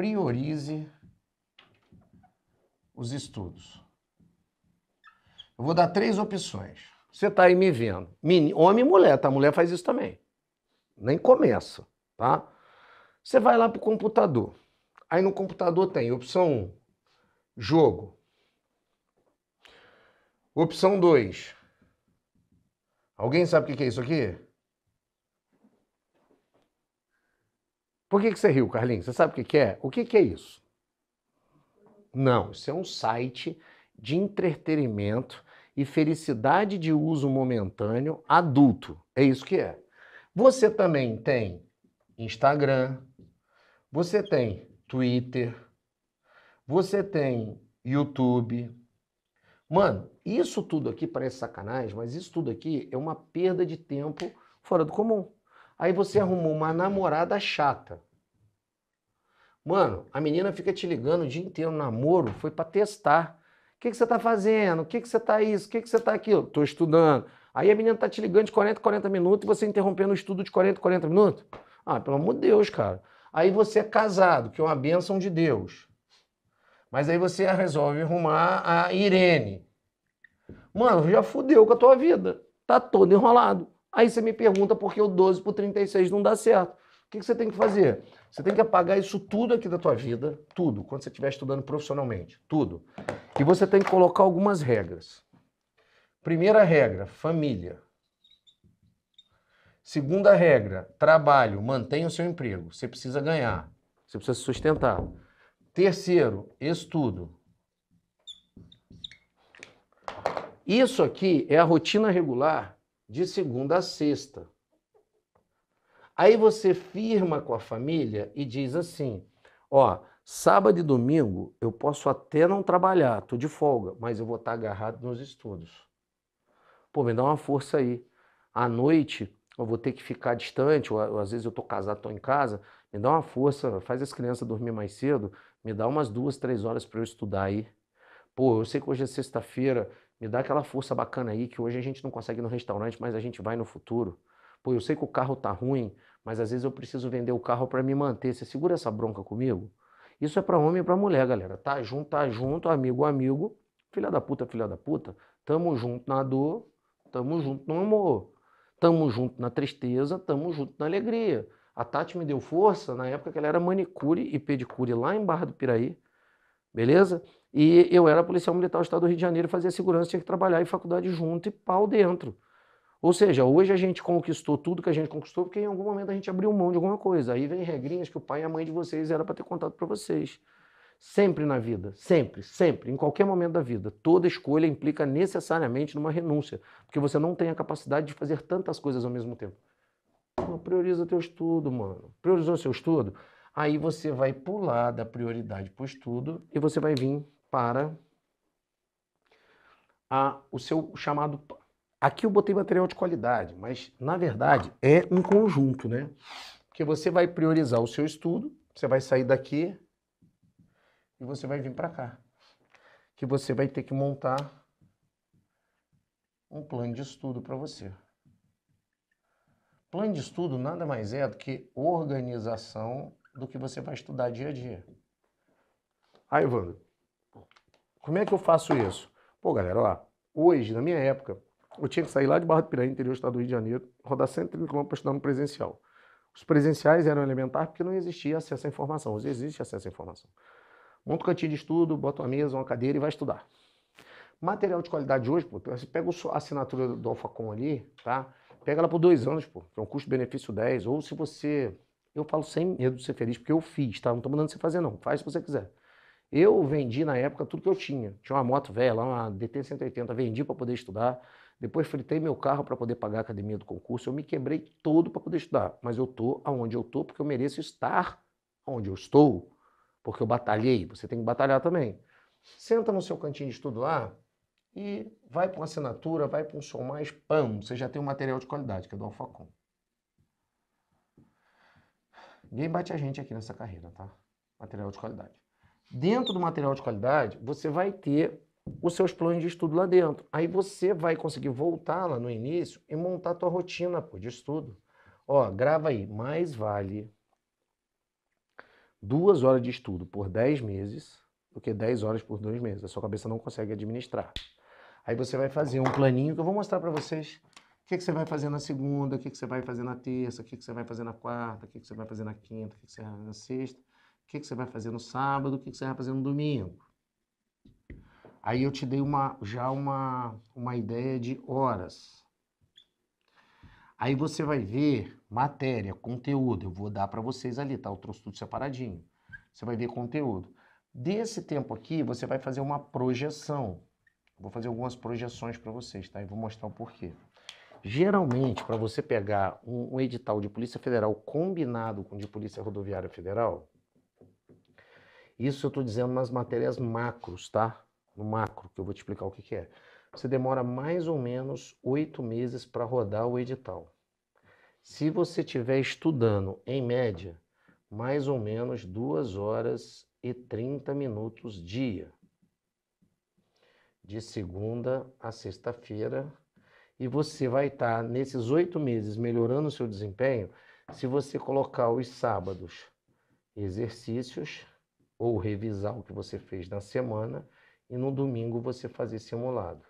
priorize os estudos. Eu vou dar três opções. Você está aí me vendo. Homem e mulher, tá? Mulher faz isso também. Nem começa, tá? Você vai lá para o computador. Aí no computador tem opção 1, jogo. Opção 2. Alguém sabe o que é isso aqui? Por que, que você riu, Carlinhos? Você sabe o que, que é? O que, que é isso? Não, isso é um site de entretenimento e felicidade de uso momentâneo adulto. É isso que é. Você também tem Instagram, você tem Twitter, você tem YouTube. Mano, isso tudo aqui parece sacanagem, mas isso tudo aqui é uma perda de tempo fora do comum. Aí você arrumou uma namorada chata. Mano, a menina fica te ligando o dia inteiro, namoro, foi para testar. O que, que você tá fazendo? O que, que você tá isso? O que, que você tá aquilo? Tô estudando. Aí a menina tá te ligando de 40, 40 minutos e você interrompendo o estudo de 40, 40 minutos? Ah, pelo amor de Deus, cara. Aí você é casado, que é uma bênção de Deus. Mas aí você resolve arrumar a Irene. Mano, já fudeu com a tua vida. Tá todo enrolado. Aí você me pergunta por que o 12 por 36 não dá certo. O que você tem que fazer? Você tem que apagar isso tudo aqui da tua vida, tudo, quando você estiver estudando profissionalmente, tudo. E você tem que colocar algumas regras. Primeira regra, família. Segunda regra, trabalho, mantenha o seu emprego. Você precisa ganhar, você precisa se sustentar. Terceiro, estudo. Isso aqui é a rotina regular de segunda a sexta. Aí você firma com a família e diz assim: ó, sábado e domingo eu posso até não trabalhar, tô de folga, mas eu vou estar agarrado nos estudos. Pô, me dá uma força aí. À noite eu vou ter que ficar distante, ou, ou às vezes eu tô casado, tô em casa, me dá uma força, faz as crianças dormir mais cedo, me dá umas duas, três horas para eu estudar aí. Pô, eu sei que hoje é sexta-feira, me dá aquela força bacana aí que hoje a gente não consegue no restaurante, mas a gente vai no futuro. Pô, eu sei que o carro tá ruim, mas às vezes eu preciso vender o carro para me manter. Você segura essa bronca comigo? Isso é para homem e para mulher, galera. Tá junto, tá junto, amigo, amigo. Filha da puta, filha da puta. Tamo junto na dor, tamo junto no amor. Tamo junto na tristeza, tamo junto na alegria. A Tati me deu força na época que ela era manicure e pedicure lá em Barra do Piraí. Beleza? E eu era policial militar do estado do Rio de Janeiro, fazia segurança, tinha que trabalhar em faculdade junto e pau dentro. Ou seja, hoje a gente conquistou tudo que a gente conquistou porque em algum momento a gente abriu mão de alguma coisa. Aí vem regrinhas que o pai e a mãe de vocês era para ter contado para vocês. Sempre na vida, sempre, sempre, em qualquer momento da vida, toda escolha implica necessariamente numa renúncia, porque você não tem a capacidade de fazer tantas coisas ao mesmo tempo. prioriza teu estudo, mano. Priorizou seu estudo? Aí você vai pular da prioridade para o estudo e você vai vir para a, o seu chamado. Aqui eu botei material de qualidade, mas na verdade é um conjunto, né? Porque você vai priorizar o seu estudo, você vai sair daqui e você vai vir para cá. Que você vai ter que montar um plano de estudo para você. Plano de estudo nada mais é do que organização do que você vai estudar dia a dia. Aí, ah, Evandro, como é que eu faço isso? Pô, galera, lá hoje, na minha época, eu tinha que sair lá de Barra do Piranha, interior do estado do Rio de Janeiro, rodar 130 km para estudar no presencial. Os presenciais eram elementares porque não existia acesso à informação. Hoje existe acesso à informação. Monta um cantinho de estudo, bota uma mesa, uma cadeira e vai estudar. Material de qualidade hoje, pô, você pega a assinatura do Alfacom ali, tá? Pega ela por dois anos, pô, que é um custo-benefício 10. Ou se você eu falo sem medo de ser feliz, porque eu fiz, tá? Não tô mandando você fazer, não. Faz se você quiser. Eu vendi na época tudo que eu tinha. Tinha uma moto velha, uma DT 180, vendi para poder estudar. Depois fritei meu carro para poder pagar a academia do concurso. Eu me quebrei todo para poder estudar, mas eu tô aonde eu tô porque eu mereço estar onde eu estou, porque eu batalhei. Você tem que batalhar também. Senta no seu cantinho de estudo lá e vai para uma assinatura, vai para um som mais, pão. você já tem um material de qualidade, que é do Alfacom. Ninguém bate a gente aqui nessa carreira, tá? Material de qualidade. Dentro do material de qualidade, você vai ter os seus planos de estudo lá dentro. Aí você vai conseguir voltar lá no início e montar a tua rotina pô, de estudo. Ó, grava aí, mais vale duas horas de estudo por dez meses do que dez horas por dois meses. A sua cabeça não consegue administrar. Aí você vai fazer um planinho que eu vou mostrar para vocês que, que você vai fazer na segunda, o que, que você vai fazer na terça, o que, que você vai fazer na quarta, o que, que você vai fazer na quinta, o que, que você vai fazer na sexta, o que, que você vai fazer no sábado, o que, que você vai fazer no domingo. Aí eu te dei uma, já uma, uma ideia de horas. Aí você vai ver matéria, conteúdo. Eu vou dar para vocês ali, tá? Eu trouxe tudo separadinho. Você vai ver conteúdo. Desse tempo aqui, você vai fazer uma projeção. vou fazer algumas projeções para vocês, tá? E vou mostrar o porquê. Geralmente, para você pegar um, um, edital de Polícia Federal combinado com de Polícia Rodoviária Federal, isso eu estou dizendo nas matérias macros, tá? No macro, que eu vou te explicar o que, que é. Você demora mais ou menos oito meses para rodar o edital. Se você estiver estudando, em média, mais ou menos duas horas e 30 minutos dia de segunda a sexta-feira, e você vai estar tá, nesses oito meses melhorando o seu desempenho se você colocar os sábados exercícios ou revisar o que você fez na semana e no domingo você fazer simulado.